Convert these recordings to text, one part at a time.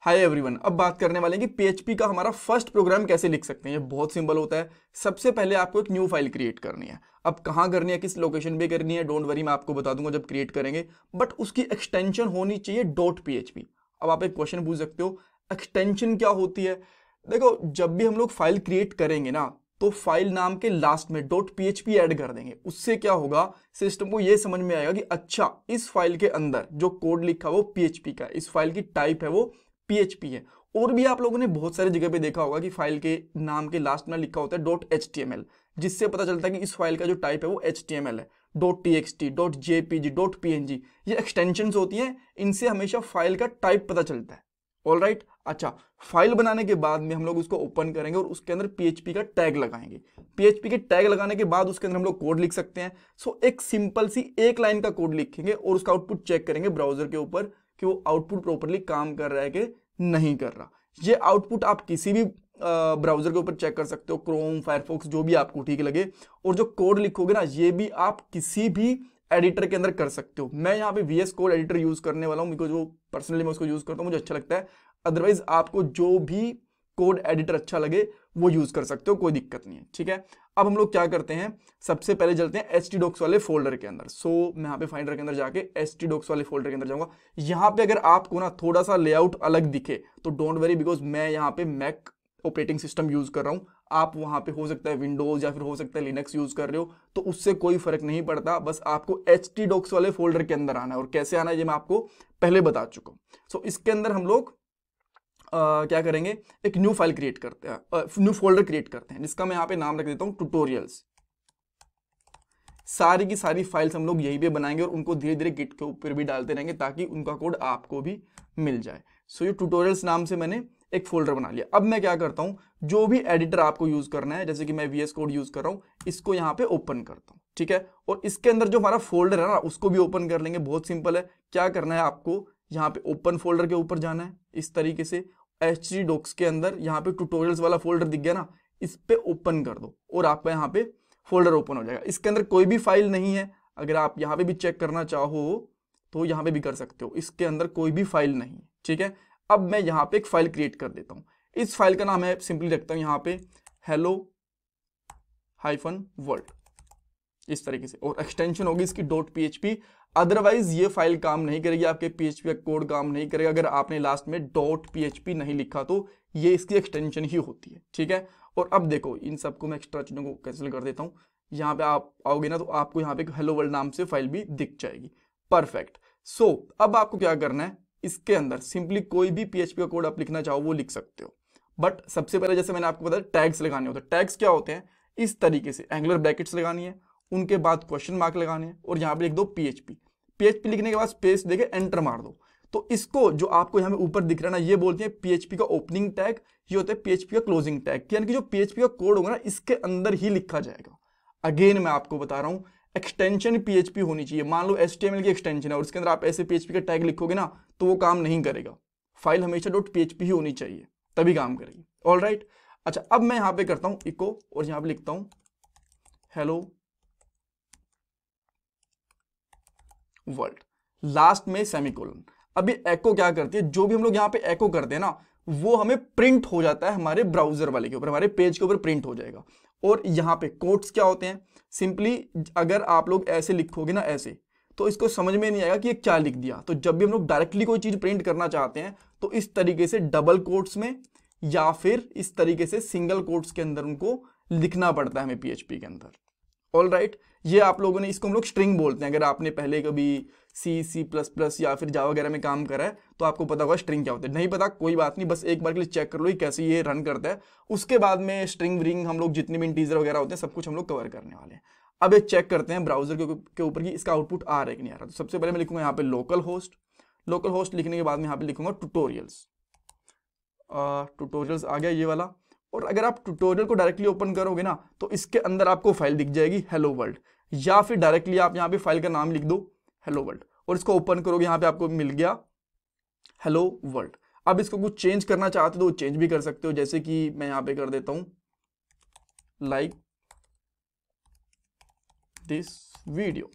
Hi everyone अब बात करने वाले हैं कि पीएचपी का हमारा फर्स्ट प्रोग्राम कैसे लिख सकते हैं ये बहुत सिंपल होता है सबसे पहले आपको एक न्यू फाइल क्रिएट करनी है अब कहाँ करनी है किस लोकेशन पे करनी है डोंट वरी मैं आपको बता दूंगा जब क्रिएट करेंगे बट उसकी एक्सटेंशन होनी चाहिए डॉट पी अब आप एक क्वेश्चन पूछ सकते हो एक्सटेंशन क्या होती है देखो जब भी हम लोग फाइल क्रिएट करेंगे ना तो फाइल नाम के लास्ट में डॉट पी एच ऐड कर देंगे उससे क्या होगा सिस्टम को यह समझ में आएगा कि अच्छा इस फाइल के अंदर जो कोड लिखा वो पी का इस फाइल की टाइप है वो PHP है और भी आप लोगों ने बहुत सारी जगह पे देखा होगा कि फाइल के नाम के लास्ट में लिखा होता है .html जिससे पता चलता है कि इस फाइल का जो टाइप है वो html है .txt .jpg .png ये एक्सटेंशंस होती हैं इनसे हमेशा फाइल का टाइप पता चलता है ऑल राइट right? अच्छा फाइल बनाने के बाद में हम लोग उसको ओपन करेंगे और उसके अंदर पीएचपी का टैग लगाएंगे पीएचपी के टैग लगाने के बाद उसके अंदर हम लोग कोड लिख सकते हैं सो so, एक सिंपल सी एक लाइन का कोड लिखेंगे और उसका आउटपुट चेक करेंगे ब्राउजर के ऊपर कि वो आउटपुट प्रॉपरली काम कर रहा है कि नहीं कर रहा ये आउटपुट आप किसी भी ब्राउजर के ऊपर चेक कर सकते हो क्रोम फायरफॉक्स जो भी आपको ठीक लगे और जो कोड लिखोगे ना ये भी आप किसी भी एडिटर के अंदर कर सकते हो मैं यहाँ पे V S code editor use करने वाला हूँ मुझे जो पर्सनली मैं उसको यूज करता हूँ मुझे अच्छा लगता है अदरवाइज आपको जो भी कोड एडिटर अच्छा लगे वो यूज़ कर सकते हो कोई दिक्कत नहीं है ठीक है अब हम लोग क्या करते हैं सबसे पहले चलते हैं एच डॉक्स वाले फोल्डर के अंदर सो so, मैं यहाँ पे फाइंडर के अंदर जाके एच डॉक्स वाले फोल्डर के अंदर जाऊँगा यहाँ पे अगर आपको ना थोड़ा सा लेआउट अलग दिखे तो डोंट वरी बिकॉज मैं यहाँ पे मैक ऑपरेटिंग सिस्टम यूज़ कर रहा हूँ आप वहाँ पे हो सकता है विंडोज़ या फिर हो सकता है लिनक्स यूज़ कर रहे हो तो उससे कोई फ़र्क नहीं पड़ता बस आपको एच डॉक्स वाले फोल्डर के अंदर आना है और कैसे आना है ये मैं आपको पहले बता चुका हूँ सो so, इसके अंदर हम लोग क्या करेंगे एक न्यू फाइल क्रिएट करते हैं न्यू फोल्डर क्रिएट करते हैं जिसका मैं यहाँ पे नाम रख देता हूँ ट्यूटोरियल्स सारी की सारी फाइल्स हम लोग यही पे बनाएंगे और उनको धीरे धीरे गिट के ऊपर भी डालते रहेंगे ताकि उनका कोड आपको भी मिल जाए सो ये ट्यूटोरियल्स नाम से मैंने एक फोल्डर बना लिया अब मैं क्या करता हूँ जो भी एडिटर आपको यूज़ करना है जैसे कि मैं वी कोड यूज़ कर रहा हूँ इसको यहाँ पे ओपन करता हूँ ठीक है और इसके अंदर जो हमारा फोल्डर है ना उसको भी ओपन कर लेंगे बहुत सिंपल है क्या करना है आपको यहाँ पे ओपन फोल्डर के ऊपर जाना है इस तरीके से एच डॉक्स के अंदर यहाँ पे ट्यूटोरियल्स वाला फोल्डर दिख गया ना इस पर ओपन कर दो और आपका यहाँ पे फोल्डर ओपन हो जाएगा इसके अंदर कोई भी फाइल नहीं है अगर आप यहाँ पे भी चेक करना चाहो तो यहाँ पे भी कर सकते हो इसके अंदर कोई भी फाइल नहीं ठीक है अब मैं यहाँ पे एक फाइल क्रिएट कर देता हूँ इस फाइल का नाम है सिंपली रखता हूँ यहाँ पे हेलो हाइफन वर्ल्ड इस तरीके से और एक्सटेंशन होगी इसकी डॉट पी अदरवाइज ये फाइल काम नहीं करेगी आपके पीएचपी का कोड काम नहीं करेगा अगर आपने लास्ट में डॉट पीएचपी नहीं लिखा तो ये इसकी एक्सटेंशन ही होती है ठीक है और अब देखो इन सबको मैं एक्स्ट्रा चीज़ों को कैंसिल कर देता हूँ यहाँ पे आप आओगे ना तो आपको यहाँ पे हेलो वर्ल्ड नाम से फाइल भी दिख जाएगी परफेक्ट सो so, अब आपको क्या करना है इसके अंदर सिंपली कोई भी पीएचपी का कोड आप लिखना चाहो वो लिख सकते हो बट सबसे पहले जैसे मैंने आपको बताया टैग्स लगाने होते हैं टैग्स क्या होते हैं इस तरीके से एंगुलर ब्रैकेट्स लगानी है उनके बाद क्वेश्चन मार्क लगाने और यहाँ पे लिख दो पीएचपी पीएचपी लिखने के बाद स्पेस देके एंटर मार दो तो इसको जो आपको यहाँ पे ऊपर दिख रहा है ना ये बोलते हैं पीएचपी का ओपनिंग टैग ये होता है पीएचपी का क्लोजिंग टैग यानी कि जो पीएचपी का कोड होगा ना इसके अंदर ही लिखा जाएगा अगेन मैं आपको बता रहा हूँ एक्सटेंशन पीएचपी होनी चाहिए मान लो एस की एक्सटेंशन है और उसके अंदर आप ऐसे पीएचपी का टैग लिखोगे ना तो वो काम नहीं करेगा फाइल हमेशा डॉट पीएचपी ही होनी चाहिए तभी काम करेगी ऑल राइट अच्छा अब मैं यहाँ पे करता हूँ इको और यहाँ पे लिखता हूँ हेलो वर्ल्ड लास्ट में सेमिकोलन अभी एको क्या करती है जो भी हम लोग यहाँ पे एको करते हैं ना वो हमें प्रिंट हो जाता है हमारे ब्राउजर वाले के ऊपर हमारे पेज के ऊपर प्रिंट हो जाएगा और यहाँ पे कोट्स क्या होते हैं सिंपली अगर आप लोग ऐसे लिखोगे ना ऐसे तो इसको समझ में नहीं आएगा कि ये क्या लिख दिया तो जब भी हम लोग डायरेक्टली कोई चीज़ प्रिंट करना चाहते हैं तो इस तरीके से डबल कोट्स में या फिर इस तरीके से सिंगल कोट्स के अंदर उनको लिखना पड़ता है हमें पीएचपी के अंदर ऑल राइट ये आप लोगों ने इसको हम लोग स्ट्रिंग बोलते हैं अगर आपने पहले कभी सी सी प्लस प्लस या फिर जावा वगैरह में काम करा है तो आपको पता होगा स्ट्रिंग क्या होता है नहीं पता कोई बात नहीं बस एक बार के लिए चेक कर लो कैसे ये रन करता है उसके बाद में स्ट्रिंग व्रिंग हम लोग जितने भी इंटीजर वगैरह होते हैं सब कुछ हम लोग कवर करने वाले हैं अब ये चेक करते हैं ब्राउजर के ऊपर की इसका आउटपुट आ रहा है कि नहीं आ रहा तो सबसे पहले मैं लिखूंगा यहाँ पे लोकल होस्ट लोकल होस्ट लिखने के बाद में यहाँ पे लिखूंगा टूटोरियल्स टूटोरियल्स आ गया ये वाला और अगर आप ट्यूटोरियल को डायरेक्टली ओपन करोगे ना तो इसके अंदर आपको फाइल दिख जाएगी हेलो वर्ल्ड या फिर डायरेक्टली आप यहाँ पे फाइल का नाम लिख दो हेलो वर्ल्ड और इसको ओपन करोगे यहाँ पे आपको मिल गया हेलो वर्ल्ड अब इसको कुछ चेंज करना चाहते हो तो चेंज भी कर सकते हो जैसे कि मैं यहाँ पे कर देता हूँ लाइक दिस वीडियो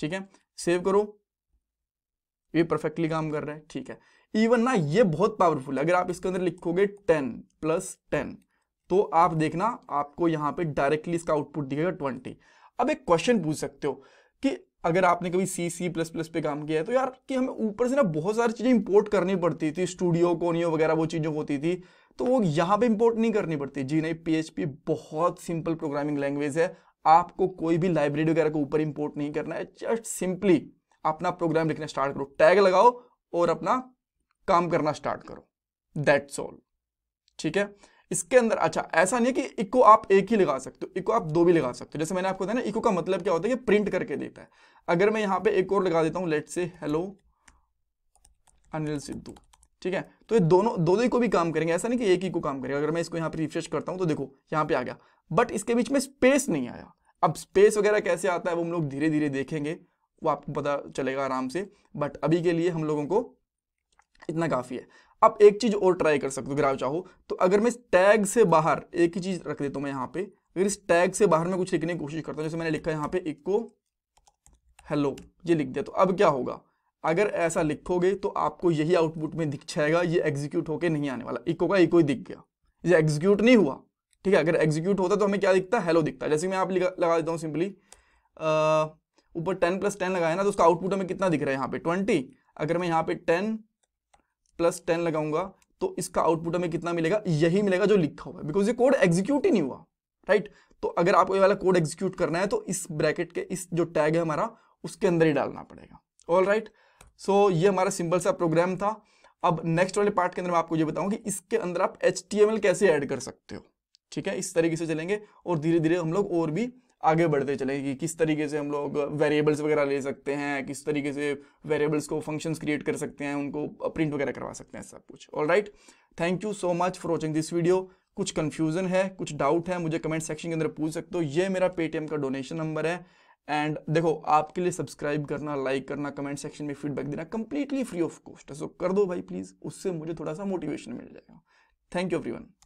ठीक है सेव करो ये परफेक्टली काम कर रहे हैं ठीक है इवन ना ये बहुत पावरफुल है अगर आप इसके अंदर लिखोगे टेन प्लस टेन तो आप देखना आपको यहाँ पे डायरेक्टली इसका आउटपुट दिखेगा ट्वेंटी अब एक क्वेश्चन पूछ सकते हो कि अगर आपने कभी सी सी प्लस प्लस पे काम किया है तो यार कि हमें ऊपर से ना बहुत सारी चीज़ें इंपोर्ट करनी पड़ती थी स्टूडियो कोनियो वगैरह वो चीज़ें होती थी तो वो यहां पे इंपोर्ट नहीं करनी पड़ती जी नहीं पी बहुत सिंपल प्रोग्रामिंग लैंग्वेज है आपको कोई भी लाइब्रेरी वगैरह को ऊपर इंपोर्ट नहीं करना है जस्ट सिंपली अपना प्रोग्राम लिखना स्टार्ट करो टैग लगाओ और अपना काम करना स्टार्ट करो दैट्स ऑल ठीक है इसके अंदर अच्छा ऐसा नहीं कि इको आप एक ही लगा सकते हो इको आप दो भी लगा सकते हो जैसे मैंने आपको बताया ना इको का मतलब क्या होता है कि प्रिंट करके देता है अगर मैं यहाँ पे एक और लगा देता हूँ लेट से हेलो अनिल सिद्धू ठीक है तो ये दोनों दो दो इको भी काम करेंगे ऐसा नहीं कि एक इको काम करेगा अगर मैं इसको यहाँ पे रिफ्रेश करता हूँ तो देखो यहाँ पे आ गया बट इसके बीच में स्पेस नहीं आया अब स्पेस वगैरह कैसे आता है वो हम लोग धीरे धीरे देखेंगे वो आपको पता चलेगा आराम से बट अभी के लिए हम लोगों को इतना काफ़ी है आप एक चीज़ और ट्राई कर सकते हो अगर आप चाहो तो अगर मैं टैग से बाहर एक ही चीज़ रख देता हूँ मैं यहाँ पे अगर इस टैग से बाहर मैं कुछ लिखने की कोशिश करता हूँ जैसे मैंने लिखा है यहाँ पे इक्को हेलो ये लिख दिया तो अब क्या होगा अगर ऐसा लिखोगे तो आपको यही आउटपुट में दिख जाएगा ये एग्जीक्यूट होके नहीं आने वाला इको का इको ही दिख गया ये एग्जीक्यूट नहीं हुआ ठीक है अगर एग्जीक्यूट होता तो हमें क्या दिखता है हेलो दिखता है जैसे मैं आप लगा देता हूँ सिंपली ऊपर टेन प्लस टेन लगाया ना तो उसका आउटपुट हमें कितना दिख रहा है यहाँ पे ट्वेंटी अगर मैं यहाँ पे टेन प्लस टेन लगाऊंगा तो इसका आउटपुट हमें कितना मिलेगा यही मिलेगा जो लिखा हुआ है बिकॉज ये कोड एग्जीक्यूट ही नहीं हुआ राइट right? तो अगर आपको ये वाला कोड एग्जीक्यूट करना है तो इस ब्रैकेट के इस जो टैग है हमारा उसके अंदर ही डालना पड़ेगा ऑल राइट सो ये हमारा सिंपल सा प्रोग्राम था अब नेक्स्ट वाले पार्ट के अंदर मैं आपको ये बताऊं कि इसके अंदर आप एच कैसे ऐड कर सकते हो ठीक है इस तरीके से चलेंगे और धीरे धीरे हम लोग और भी आगे बढ़ते चले कि किस तरीके से हम लोग वेरिएबल्स वगैरह ले सकते हैं किस तरीके से वेरिएबल्स को फंक्शंस क्रिएट कर सकते हैं उनको प्रिंट वगैरह करवा सकते हैं सब कुछ all right thank you so much for watching this video कुछ कन्फ्यूजन है कुछ डाउट है मुझे कमेंट सेक्शन के अंदर पूछ सकते हो ये मेरा पेटीएम का डोनेशन नंबर है एंड देखो आपके लिए सब्सक्राइब करना लाइक करना कमेंट सेक्शन में फीडबैक देना कंप्लीटली फ्री ऑफ कॉस्ट है सो कर दो भाई प्लीज़ उससे मुझे थोड़ा सा मोटिवेशन मिल जाएगा थैंक यू एवरी